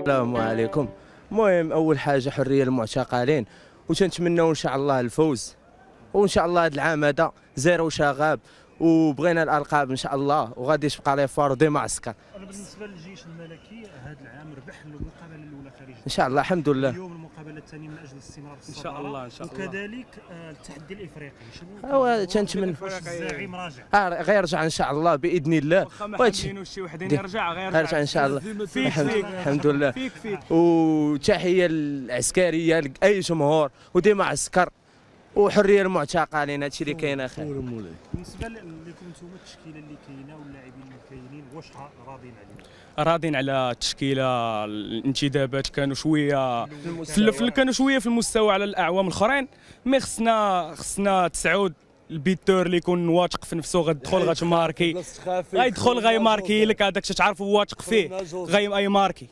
السلام عليكم المهم اول حاجه حريه للمعتقلين وتنتمناو ان شاء الله الفوز وان شاء الله هذا العام هذا زيرو شغاب وبغينا الالقاب ان شاء الله وغادي تبقى لي فار دي معسكر بالنسبه للجيش الملكي هذا العام ربح المقابله الاولى خارج ان شاء الله الحمد لله الثاني من اجل الاستمرار في ان شاء الله ان شاء الله وكذلك آه، التحدي الافريقي شنو تنتمنى الزعيم راجع اه غيرجع ان شاء الله باذن الله واش ما شي وحدين يرجع غير غيرجع ان شاء الله فيك فيك الحمد لله فيك فيك وتحيه العسكريه لاي جمهور وديما عسكر وحريه المعتقه علينا هادشي اللي كاين اخي بالنسبه لكم انتم التشكيله اللي كاينه واللاعبين اللي كاينين واش راضيين عليهم راضيين على التشكيله الانتدابات كانوا شويه في كانوا شويه في المستوى على الاعوام الاخرين مي خصنا خصنا تسعود البيتور اللي يكون واثق في نفسه غادخل غتماركي غيدخل غيماركي لك هذاك تعرف واثق فيه غيماركي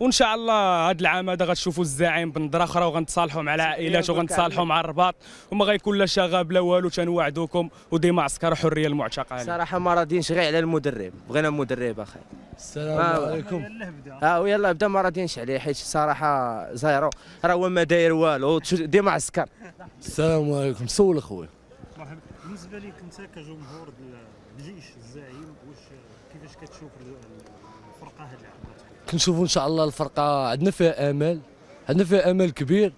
وان شاء الله هذا العام هذا غتشوفوا الزعيم بنظره اخرى وغنتصالحوا مع العائلات وغنتصالحوا مع الرباط وما غيكون لا شغب لا والو تنوعدوكم وديما عسكر حريه المعتقله صراحه ما راضيينش غير على المدرب بغينا مدرب اخي السلام آه. عليكم اه يلا بدا ما راضيينش عليه حيت صراحه زيرو راه هو ما داير والو ديما عسكر السلام عليكم سول اخويا بالنسبه لك انت كجمهور الجيش الزعيم واش كيفاش كتشوف الفرقه هذه كنشوفوا ان شاء الله الفرقه عندنا فيها امل عندنا فيها امل كبير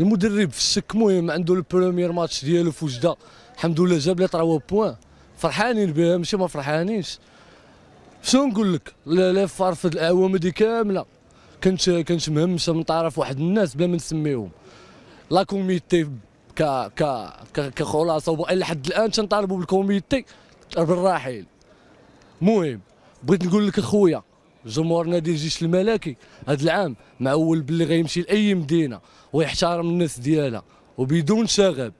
المدرب في السك مهم عنده البروميير ماتش ديالو في وجده الحمد لله جاب لي 3 بوان فرحانين بها ماشي ما فرحانينش شنو نقول لك لي فار في الاعوام دي كامله كنت كنت مهمشه من طرف واحد الناس بلا ما نسميهم لا كوميتي ك ك كخلاصه الى حد الان تنطالبوا بالكوميتي بالراحيل المهم بغيت نقول لك اخويا جمهور نادي الجيش الملكي هذا العام معول باللي غيمشي لاي مدينه ويحترم الناس ديالها وبدون شغب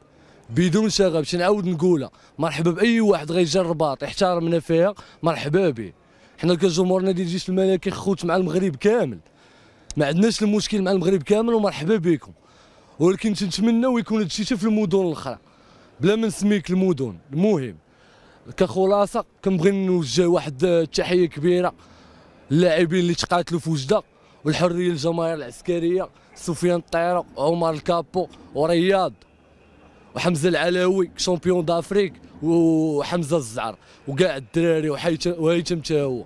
بدون شغب باش نعاود نقولها مرحبا باي واحد غيجي الرباط يحترمنا فيها مرحبا به حنا كجمهور نادي الجيش الملكي خوت مع المغرب كامل ما عندناش المشكل مع المغرب كامل ومرحبا بكم ولكن تنتمنى يكون هادشي في المدن الاخرى بلا ما نسميك المدن المهم كخلاصه كنبغي نوجه واحد التحيه كبيره اللاعبين اللي تقاتلوا في وجده والحريه الجماهير العسكريه سفيان الطيره عمر الكابو ورياض وحمزه العلوي شامبيون دافريك وحمزه الزعر وكاع الدراري وهيثم حتى هو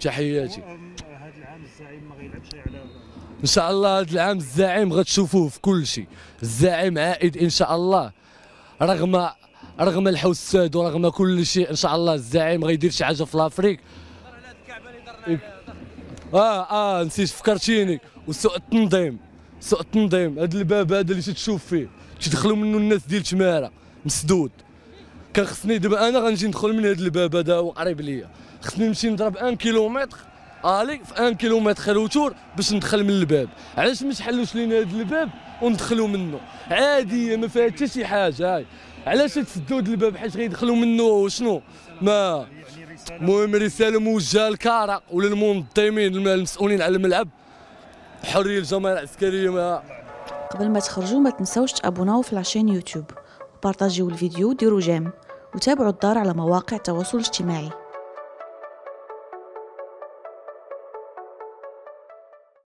تحياتي هذا العام الزعيم ما غيلعبش على ان شاء الله هذا العام الزعيم غتشوفوه في كل شيء الزعيم عائد ان شاء الله رغم رغم الحساد ورغم كل شيء ان شاء الله الزعيم غيدير شي حاجه في لافريك اه اه نسيت فكرتيني وسوء التنظيم سوء التنظيم هذا الباب هذا اللي تتشوف فيه تيدخلوا منه الناس ديال تماره مسدود كان خصني دابا انا غنجي ندخل من هذا الباب هذا هو قريب ليا خصني نمشي نضرب 1 كيلومتر الي في 1 كيلومتر الوتور باش ندخل من الباب علاش ما تحلوش لينا هذا الباب وندخلوا منه عاديه ما فيها حتى شي حاجه هاي علاش تسدوا هذا الباب حيت غيدخلوا منه شنو ما المهم رساله موجهه للكارا وللمنظمين المسؤولين على الملعب حريه الجماهير العسكريه ما قبل ما تخرجوا ما تنساوش تابوناو في لاشين يوتيوب وبارطاجيو الفيديو وديروا جيم وتابعوا الدار على مواقع التواصل الاجتماعي